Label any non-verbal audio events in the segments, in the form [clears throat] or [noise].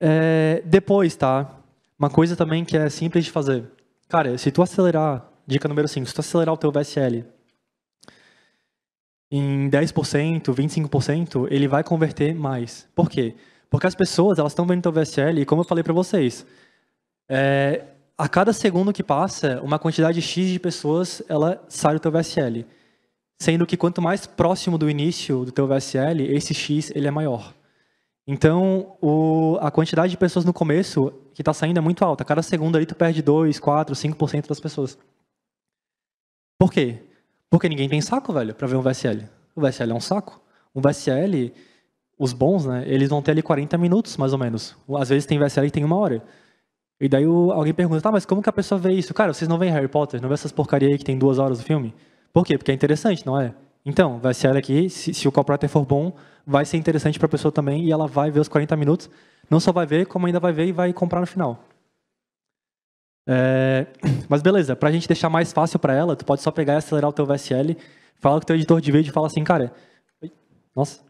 É, depois, tá? Uma coisa também que é simples de fazer. Cara, se tu acelerar, dica número 5, se tu acelerar o teu VSL em 10%, 25%, ele vai converter mais. Por quê? Porque as pessoas, elas estão vendo teu VSL e como eu falei para vocês, é, a cada segundo que passa, uma quantidade X de pessoas, ela sai do teu VSL. Sendo que quanto mais próximo do início do teu VSL, esse X ele é maior. Então, o, a quantidade de pessoas no começo que está saindo é muito alta. Cada segundo ali tu perde 2, 4, 5% das pessoas. Por quê? Porque ninguém tem saco, velho, para ver um VSL. O VSL é um saco. Um VSL, os bons, né, eles vão ter ali 40 minutos, mais ou menos. Às vezes tem VSL que tem uma hora. E daí o, alguém pergunta, tá, mas como que a pessoa vê isso? Cara, vocês não veem Harry Potter? Não vê essas porcaria aí que tem duas horas do filme? Por quê? Porque é interessante, não é? Então, vai ser aqui, se, se o copywriter for bom, vai ser interessante para a pessoa também e ela vai ver os 40 minutos. Não só vai ver, como ainda vai ver e vai comprar no final. É, [coughs] mas beleza, para a gente deixar mais fácil para ela, tu pode só pegar e acelerar o teu VSL, fala com o teu editor de vídeo e fala assim, cara, nossa,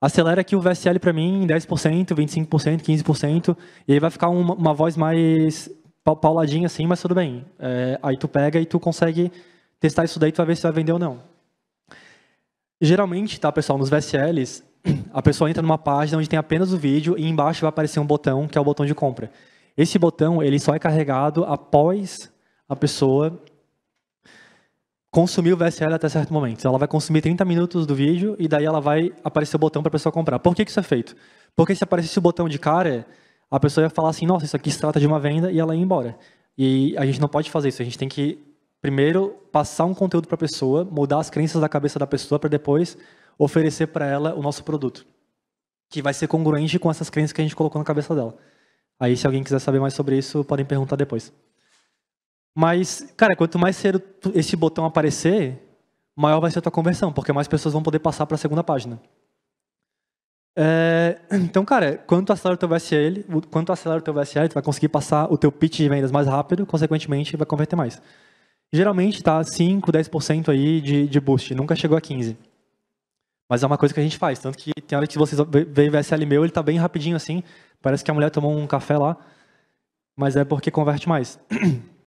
acelera aqui o VSL para mim em 10%, 25%, 15%, e aí vai ficar uma, uma voz mais pauladinha assim, mas tudo bem. É, aí tu pega e tu consegue testar isso daí, tu vai ver se vai vender ou não. Geralmente, tá, pessoal, nos VSLs, [clears throat] a pessoa entra numa página onde tem apenas o vídeo e embaixo vai aparecer um botão, que é o botão de compra. Esse botão, ele só é carregado após a pessoa consumir o VSL até certo momento. Ela vai consumir 30 minutos do vídeo e daí ela vai aparecer o botão para a pessoa comprar. Por que, que isso é feito? Porque se aparecesse o botão de cara, a pessoa ia falar assim, nossa, isso aqui se trata de uma venda e ela ia embora. E a gente não pode fazer isso, a gente tem que primeiro passar um conteúdo para a pessoa, mudar as crenças da cabeça da pessoa para depois oferecer para ela o nosso produto, que vai ser congruente com essas crenças que a gente colocou na cabeça dela. Aí, se alguém quiser saber mais sobre isso, podem perguntar depois. Mas, cara, quanto mais cedo esse botão aparecer, maior vai ser a tua conversão, porque mais pessoas vão poder passar para a segunda página. É, [clears throat] então, cara, quanto acelera o teu VSL, quanto acelera o teu VSL, tu vai conseguir passar o teu pitch de vendas mais rápido, consequentemente vai converter mais geralmente está 5, 10% aí de, de boost, nunca chegou a 15%. Mas é uma coisa que a gente faz, tanto que tem hora que vocês veem o VSL meu, ele tá bem rapidinho assim, parece que a mulher tomou um café lá, mas é porque converte mais. [clears throat]